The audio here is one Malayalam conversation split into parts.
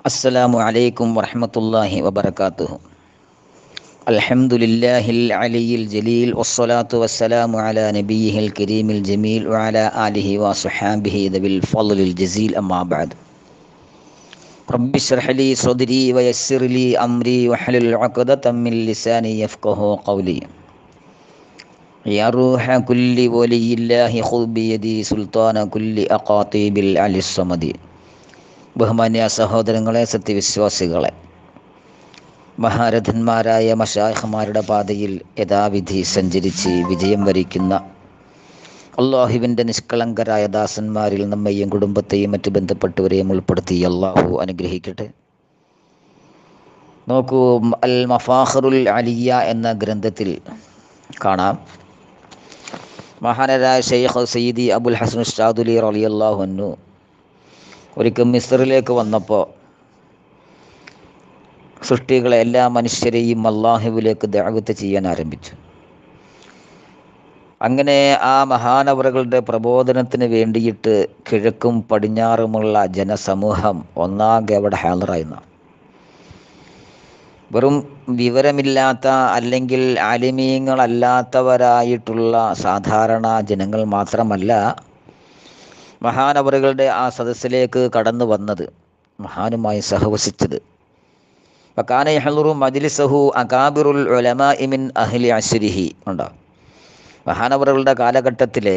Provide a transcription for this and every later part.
السلام عليكم ورحمة الله وبركاته الحمد لله العلي الجليل والصلاة والسلام على نبيه الكريم الجميل وعلى آله وصحابه ذوي الفضل الجزيل أما بعد رب اشرح لي صدري ويسر لي أمري واحلل عقدة من لساني يفقه قولي يا روح كل ولي الله خذ بيدي سلطان كل أقاطيب العلي الصمدي ബഹുമാന്യ സഹോദരങ്ങളെ സത്യവിശ്വാസികളെ മഹാരഥന്മാരായ മഷാഹ്മാരുടെ പാതയിൽ യഥാവിധി സഞ്ചരിച്ച് വിജയം വരിക്കുന്ന അള്ളാഹുവിൻ്റെ നിഷ്കളങ്കരായ ദാസന്മാരിൽ നമ്മയും കുടുംബത്തെയും മറ്റു ബന്ധപ്പെട്ടവരെയും ഉൾപ്പെടുത്തി അള്ളാഹു അനുഗ്രഹിക്കട്ടെ നോക്കൂ അൽ മഫാഹറുൽ അലിയ എന്ന ഗ്രന്ഥത്തിൽ കാണാം മഹാനരായ ഷെയ്ഖ് സയ്യിദി അബുൽ ഹസൻ ഷാദുലി റലിയല്ലാഹുന്നു ഒരിക്കൽ മിസ്റിലേക്ക് വന്നപ്പോൾ സൃഷ്ടികളെ എല്ലാ മനുഷ്യരെയും അള്ളാഹുവിലേക്ക് ദാഗത്ത് ചെയ്യാൻ ആരംഭിച്ചു അങ്ങനെ ആ മഹാനവറുകളുടെ പ്രബോധനത്തിന് വേണ്ടിയിട്ട് കിഴക്കും പടിഞ്ഞാറുമുള്ള ജനസമൂഹം ഒന്നാകെ അവിടെ ഹാലറായിരുന്നു വെറും വിവരമില്ലാത്ത അല്ലെങ്കിൽ അലിമീങ്ങളല്ലാത്തവരായിട്ടുള്ള സാധാരണ ജനങ്ങൾ മാത്രമല്ല മഹാനവറുകളുടെ ആ സദസ്സിലേക്ക് കടന്നു വന്നത് മഹാനുമായി സഹവസിച്ചത് വക്കാന യഹ്ലുറു മജിലിസഹു അകാബിറുൽ ഒലമ ഇമിൻ അഹ്ലി അശ്രിഹി ഉണ്ടാവും മഹാനവറുകളുടെ കാലഘട്ടത്തിലെ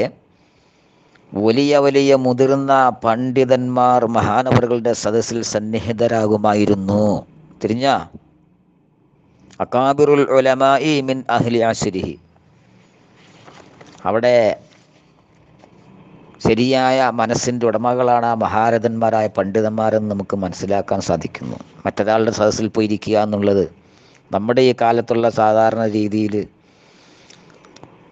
വലിയ വലിയ മുതിർന്ന പണ്ഡിതന്മാർ മഹാനവറുകളുടെ സദസ്സിൽ സന്നിഹിതരാകുമായിരുന്നു തിരിഞ്ഞ അക്കാബിറുൽ ഒലമ ഇമിൻ അഹ്ലി അശ്രിഹി അവിടെ ശരിയായ മനസ്സിൻ്റെ ഉടമകളാണ് ആ മഹാരഥന്മാരായ പണ്ഡിതന്മാരെന്ന് നമുക്ക് മനസ്സിലാക്കാൻ സാധിക്കുന്നു മറ്റൊരാളുടെ സദസ്സിൽ പോയിരിക്കുക എന്നുള്ളത് നമ്മുടെ ഈ കാലത്തുള്ള സാധാരണ രീതിയിൽ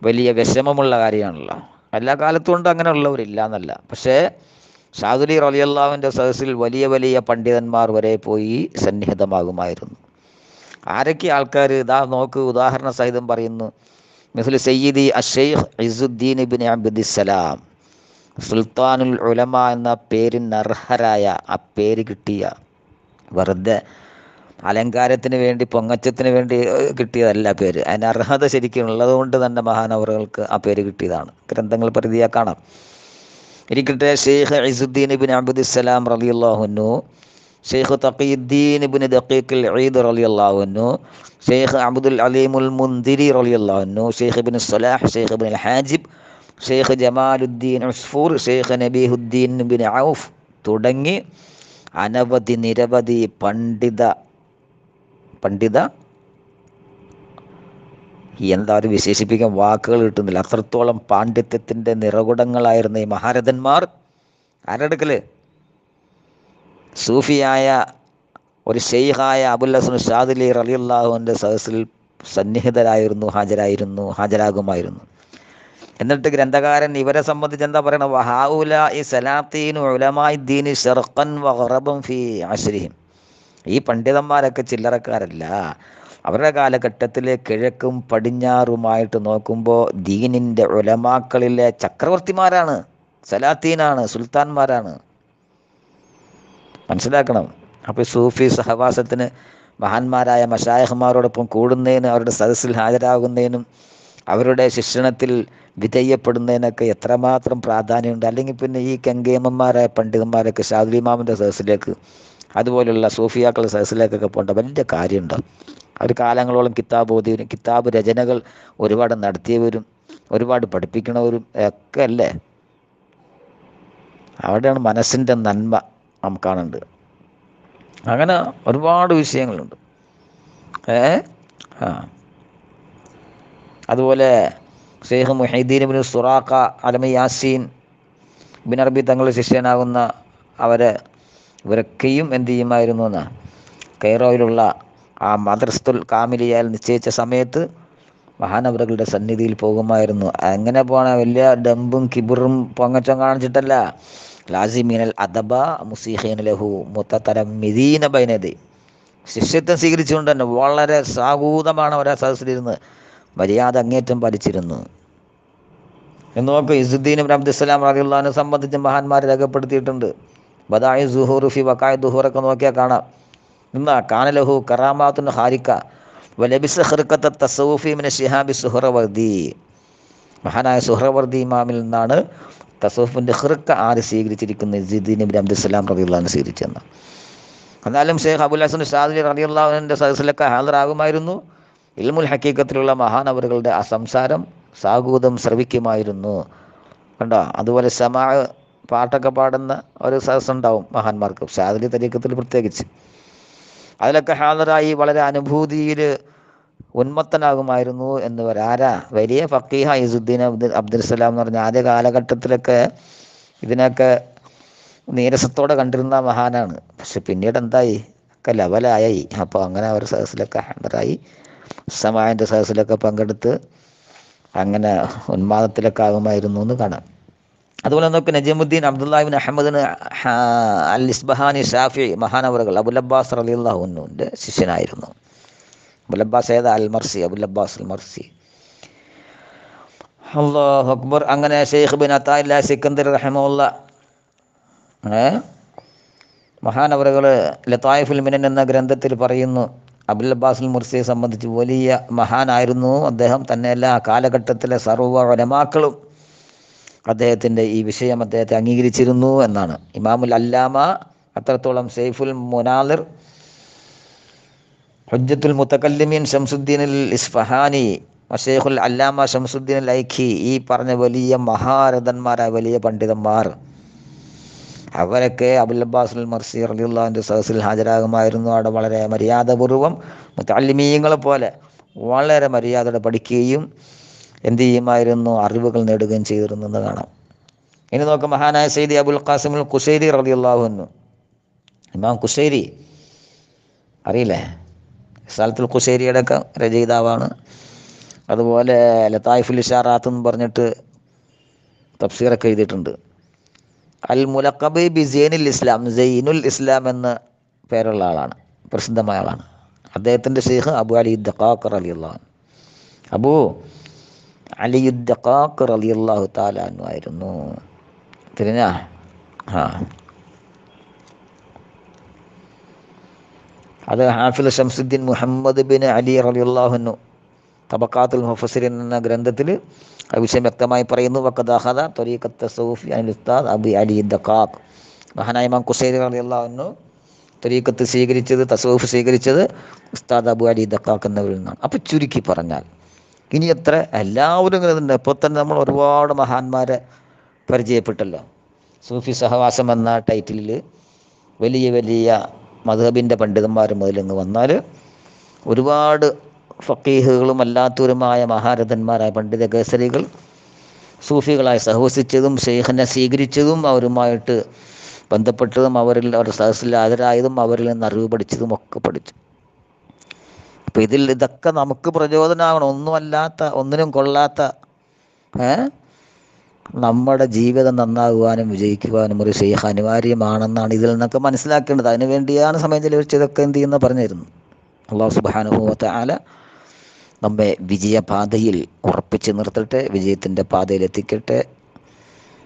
വലിയ വിഷമമുള്ള കാര്യമാണല്ലോ എല്ലാ കാലത്തും അങ്ങനെ ഉള്ളവരില്ല എന്നല്ല പക്ഷേ ഷാദുലി റലിയല്ലാവിൻ്റെ സദസ്സിൽ വലിയ വലിയ പണ്ഡിതന്മാർ വരെ പോയി സന്നിഹിതമാകുമായിരുന്നു ആരൊക്കെ ആൾക്കാർ ഇതാ നോക്ക് ഉദാഹരണ സഹിതം പറയുന്നു മിസുൽ സയ്യിദി അഷെയ്ഖ് ഇസുദ്ദീൻ ഇബിൻ അബ്ദുസ്സലാം സുൽത്താനുൽ ഉലമ എന്ന പേരിന് അർഹരായ ആ പേര് കിട്ടിയ വെറുതെ അലങ്കാരത്തിന് വേണ്ടി പൊങ്ങച്ചത്തിന് വേണ്ടി കിട്ടിയതല്ല പേര് അതിന് അർഹത ശരിക്കും ഉള്ളതുകൊണ്ട് തന്നെ മഹാനവറുകൾക്ക് ആ പേര് കിട്ടിയതാണ് ഗ്രന്ഥങ്ങൾ പ്രതിയാ കാണാം ഇരിക്കട്ടെ ഷെയ്ഖ് ഇസുദ്ദീൻ ഇബിൻ അബ്ദുസ്സലാം റലിയുള്ളാഹുന്നു ഷെയ്ഖ് തഖീദ്ദീൻ ഇബിൻ ദഖീഖിൽ ഈദ് റലിയുള്ളാഹുന്നു ഷെയ്ഖ് അബ്ദുൽ അലീമുൽ മുന്തിരി റലിയുള്ളാഹുന്നു Sheikh Ibn Salah Sheikh Ibn Hajib Sheikh Jamaluddin Usfur Sheikh Nabihuddin bin Auf തുടങ്ങി അനവധി നിരവധി പണ്ഡിത പണ്ഡിത എന്താ ഒരു വിശേഷിപ്പിക്കാൻ വാക്കുകൾ കിട്ടുന്നില്ല അത്രത്തോളം പാണ്ഡിത്യത്തിൻ്റെ നിറകുടങ്ങളായിരുന്ന ഈ മഹാരഥന്മാർ ആരെടുക്കല് സൂഫിയായ ഒരു ഷെയ്ഖായ അബുൽ ഹസൻ ഷാദിലി റലിയുള്ളാഹുവിൻ്റെ സദസ്സിൽ സന്നിഹിതരായിരുന്നു ഹാജരായിരുന്നു ഹാജരാകുമായിരുന്നു എന്നിട്ട് ഗ്രന്ഥകാരൻ ഇവരെ സംബന്ധിച്ച് എന്താ പറയണത് ഈ ഉലമായി ദീനി ഈ പണ്ഡിതന്മാരൊക്കെ ചില്ലറക്കാരല്ല അവരുടെ കാലഘട്ടത്തിലെ കിഴക്കും പടിഞ്ഞാറുമായിട്ട് നോക്കുമ്പോൾ ദീനിൻ്റെ ഉലമാക്കളിലെ ചക്രവർത്തിമാരാണ് സലാത്തീനാണ് സുൽത്താൻമാരാണ് മനസ്സിലാക്കണം അപ്പോൾ സൂഫി സഹവാസത്തിന് മഹാന്മാരായ മഷായഹ്മാരോടൊപ്പം കൂടുന്നതിനും അവരുടെ സദസ്സിൽ ഹാജരാകുന്നതിനും അവരുടെ ശിക്ഷണത്തിൽ വിധേയപ്പെടുന്നതിനൊക്കെ എത്രമാത്രം പ്രാധാന്യമുണ്ട് അല്ലെങ്കിൽ പിന്നെ ഈ കെങ്കേമന്മാരായ പണ്ഡിതന്മാരൊക്കെ ഷാദുലിമാമിൻ്റെ സദസ്സിലേക്ക് അതുപോലെയുള്ള സൂഫിയാക്കളുടെ സദസ്സിലേക്കൊക്കെ പോകേണ്ട വലിയ കാര്യമുണ്ട് അവർ കാലങ്ങളോളം കിതാബ് ഓതിയവരും കിതാബ് രചനകൾ ഒരുപാട് നടത്തിയവരും ഒരുപാട് പഠിപ്പിക്കണവരും ഒക്കെ അല്ലേ അവിടെയാണ് മനസ്സിൻ്റെ നന്മ നമുക്കാണുണ്ട് അങ്ങനെ ഒരുപാട് വിഷയങ്ങളുണ്ട് ഏ ആ അതുപോലെ ഷെയ്ഖ് മുഹൈദ്ദീൻ ബിൻ സുറാഖ അലമ യാസീൻ ബിൻ അറബി തങ്ങളുടെ ശിഷ്യനാകുന്ന അവർ ഇവരൊക്കെയും എന്ത് ചെയ്യുമായിരുന്നു എന്ന് കെയ്റോയിലുള്ള ആ മദർസ്തുൽ കാമിലിയാൽ നിശ്ചയിച്ച സമയത്ത് മഹാനവറുകളുടെ സന്നിധിയിൽ പോകുമായിരുന്നു അങ്ങനെ പോണ വലിയ ഡമ്പും കിബിറും പൊങ്ങച്ചം കാണിച്ചിട്ടല്ല ലാസിമീനൽ അദബ മുസീഹീൻ ലഹു മുത്തത്തരം മിദീന ബൈനദി ശിഷ്യത്വം സ്വീകരിച്ചുകൊണ്ട് തന്നെ വളരെ സാഹൂതമാണ് അവരെ സദസ്സിലിരുന്ന് മര്യാദ അങ്ങേറ്റം പാലിച്ചിരുന്നു നോക്ക് ഇസുദ്ദീൻ ഇബ്രാഹിം അബ്ദുസ്സലാം റലിയുള്ളഹാനെ സംബന്ധിച്ച് മഹാന്മാരെ രേഖപ്പെടുത്തിയിട്ടുണ്ട് ബദായു സുഹൂർ ഫി വക്കായ ദുഹൂറൊക്കെ നോക്കിയാൽ കാണാം നിന്ന കാനലഹു കറാമാത്തു ഹാരിക്ക വലബിസ് ഹൃക്കത്ത തസൂഫി മിന ഷിഹാബി സുഹറവർദി മഹാനായ സുഹറവർദി ഇമാമിൽ നിന്നാണ് തസൂഫിൻ്റെ ഹൃക്ക ആര് സ്വീകരിച്ചിരിക്കുന്നത് ഇസുദ്ദീൻ ഇബ്രാഹിം അബ്ദുസ്സലാം റലിയുള്ളഹാനെ സ്വീകരിച്ചെന്ന് എന്നാലും ഷെയ്ഖ് അബുൽ ഹസൻ ഷാദി റലിയുള്ളഹാൻ്റെ സദസ്സിലൊക്കെ ഹാജറാകുമായിരുന്നു ഇൽമുൽ ഹക്കീക്കത്തിലുള്ള മഹാനവറുകളുടെ ആ സംസാരം സാഗൂതം ശ്രവിക്കുമായിരുന്നു കണ്ടോ അതുപോലെ സമാ പാട്ടൊക്കെ പാടുന്ന ഒരു സദസ് ഉണ്ടാവും മഹാന്മാർക്ക് ശാദരി തരീക്കത്തിൽ പ്രത്യേകിച്ച് അതിലൊക്കെ ഹാജറായി വളരെ അനുഭൂതിയിൽ ഉന്മത്തനാകുമായിരുന്നു എന്ന് ആരാ വലിയ ഫക്കീഹ ഇസുദ്ദീൻ അബ്ദുൽ സലാം എന്ന് പറഞ്ഞ ആദ്യ കാലഘട്ടത്തിലൊക്കെ ഇതിനൊക്കെ നീരസത്തോടെ കണ്ടിരുന്ന മഹാനാണ് പക്ഷെ പിന്നീട് എന്തായി ഒക്കെ ലെവലായി അപ്പോൾ അങ്ങനെ ഒരു സദസ്സിലൊക്കെ ഹാജറായി സമായന്റെ സദസ്സിലൊക്കെ പങ്കെടുത്ത് അങ്ങനെ ഉന്മാദത്തിലൊക്കെ ആകുമായിരുന്നു എന്ന് കാണാം അതുപോലെ നോക്ക് നജീമുദ്ദീൻ അബ്ദുല്ലാഹിബിൻ അഹമ്മദിന് അൽ ഇസ്ബഹാനി ഷാഫി മഹാനവറുകൾ അബുലബ്ബാസ് അലിയുല്ലാഹുനുവിൻ്റെ ശിഷ്യനായിരുന്നു Abul Abbas Abbas al Mursi Abul Abbas al Mursi അള്ളാഹു അക്ബർ അങ്ങനെ ഷെയ്ഖ് ബിൻ അത്തായില്ല സിക്കന്ദർ റഹമുല്ല മഹാനവറുകൾ ലത്തായിഫുൽ മിനൻ എന്ന ഗ്രന്ഥത്തിൽ പറയുന്നു അബുൽ അബ്ബാസുൽ മുർസിയെ സംബന്ധിച്ച് വലിയ മഹാനായിരുന്നു അദ്ദേഹം തന്നെയല്ല ആ കാലഘട്ടത്തിലെ സർവ്വ ഉലമാക്കളും അദ്ദേഹത്തിൻ്റെ ഈ വിഷയം അദ്ദേഹത്തെ അംഗീകരിച്ചിരുന്നു എന്നാണ് ഇമാമുൽ അല്ലാമ അത്രത്തോളം സെയ്ഫുൽ മുനാലിർ ഹുജ്ജത്തുൽ മുത്തക്കല്ലിമീൻ ഷംസുദ്ദീനിൽ ഇസ്ഫഹാനി മഷേഖുൽ അല്ലാമ ഷംസുദ്ദീൻ ലൈഖി ഐഖി ഈ പറഞ്ഞ വലിയ മഹാരഥന്മാരായ വലിയ പണ്ഡിതന്മാർ അവരൊക്കെ അബുൽ അബ്ബാസുൽ മർസി റലിയുള്ളാൻ്റെ സഹസിൽ ഹാജരാകുമായിരുന്നു അവിടെ വളരെ മര്യാദപൂർവ്വം മുത്തല്ലിമീങ്ങളെ പോലെ വളരെ മര്യാദയുടെ പഠിക്കുകയും എന്ത് ചെയ്യുമായിരുന്നു അറിവുകൾ നേടുകയും ചെയ്തിരുന്നെന്ന് കാണാം ഇനി നോക്ക് മഹാനായ സെയ്ദി അബുൽ ഖാസിമുൽ കുശൈരി റലിയുള്ളാഹുന്നു ഇമാം കുശൈരി അറിയില്ലേ സ്ഥലത്തുൽ കുശേരിയുടെ ഒക്കെ രചയിതാവാണ് അതുപോലെ ലത്തായിഫുൽ ഷാറാത്ത് എന്ന് പറഞ്ഞിട്ട് തഫ്സീറൊക്കെ എഴുതിയിട്ടുണ്ട് അൽ മുലക്കബ് ബി ജൈനുൽ ഇസ്ലാം ജൈനുൽ ഇസ്ലാം എന്ന് പേരുള്ള ആളാണ് പ്രസിദ്ധമായ ആളാണ് അദ്ദേഹത്തിൻ്റെ ഷെയ്ഖ് അബു അലി ദക്കാക്കർ അലി അള്ളാഹു അബു അലി ദക്കാക്കർ അലി അള്ളാഹു താലാനു ആയിരുന്നു തിരിഞ്ഞ ആ അത് ഹാഫിൽ ഷംസുദ്ദീൻ മുഹമ്മദ് ബിൻ അലി അലി അള്ളാഹുനു തബക്കാത്തുൽ മുഫസിറിൻ എന്ന ഗ്രന്ഥത്തിൽ ആ വിഷയം വ്യക്തമായി പറയുന്നു വക്കദാഹദ അനിൽ ഉസ്താദ് അലി ദക്കാഖ് മഹാനായ ഇമാം കുസൈരി അള്ളാഹുന്നു സ്വീകരിച്ചത് തസൂഫ് സ്വീകരിച്ചത് ഉസ്താദ് അബു അലി ദക്കാഖ് എന്നവരിൽ നിന്നാണ് അപ്പോൾ ചുരുക്കി പറഞ്ഞാൽ ഇനി എത്ര എല്ലാവരും ഇങ്ങനെ തന്നെ ഇപ്പോൾ തന്നെ നമ്മൾ ഒരുപാട് മഹാന്മാരെ പരിചയപ്പെട്ടല്ലോ സൂഫി സഹവാസം എന്ന ടൈറ്റിലിൽ വലിയ വലിയ മധുബിൻ്റെ പണ്ഡിതന്മാർ മുതലിങ്ങ് വന്നാൽ ഒരുപാട് ഫക്കീഹുകളും അല്ലാത്തവരുമായ മഹാരഥന്മാരായ പണ്ഡിത കേസരികൾ സൂഫികളായി സഹവസിച്ചതും ഷെയ്ഖിനെ സ്വീകരിച്ചതും അവരുമായിട്ട് ബന്ധപ്പെട്ടതും അവരിൽ അവരുടെ സദസ്സിൽ ഹാജരായതും അവരിൽ നിന്ന് അറിവ് പഠിച്ചതും ഒക്കെ പഠിച്ചു അപ്പം ഇതിൽ ഇതൊക്കെ നമുക്ക് പ്രചോദനമാകണം ഒന്നുമല്ലാത്ത ഒന്നിനും കൊള്ളാത്ത നമ്മുടെ ജീവിതം നന്നാകുവാനും വിജയിക്കുവാനും ഒരു ഷെയ്ഖ് അനിവാര്യമാണെന്നാണ് ഇതിൽ നിന്നൊക്കെ മനസ്സിലാക്കേണ്ടത് അതിനു വേണ്ടിയാണ് സമയം ചെലവഴിച്ചതൊക്കെ എന്ത് ചെയ്യുന്ന പറഞ്ഞിരുന്നു അള്ളാഹു സുബാനുഭവത്തെ ആല നമ്മെ വിജയപാതയിൽ ഉറപ്പിച്ച് നിർത്തട്ടെ വിജയത്തിൻ്റെ പാതയിൽ എത്തിക്കട്ടെ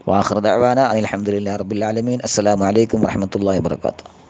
വാഹൃദാന അലഹമുല്ലാ റബുലാലമീൻ അസ്സാം വലൈക്കും വാഹമത്തല്ലാ വാത്തു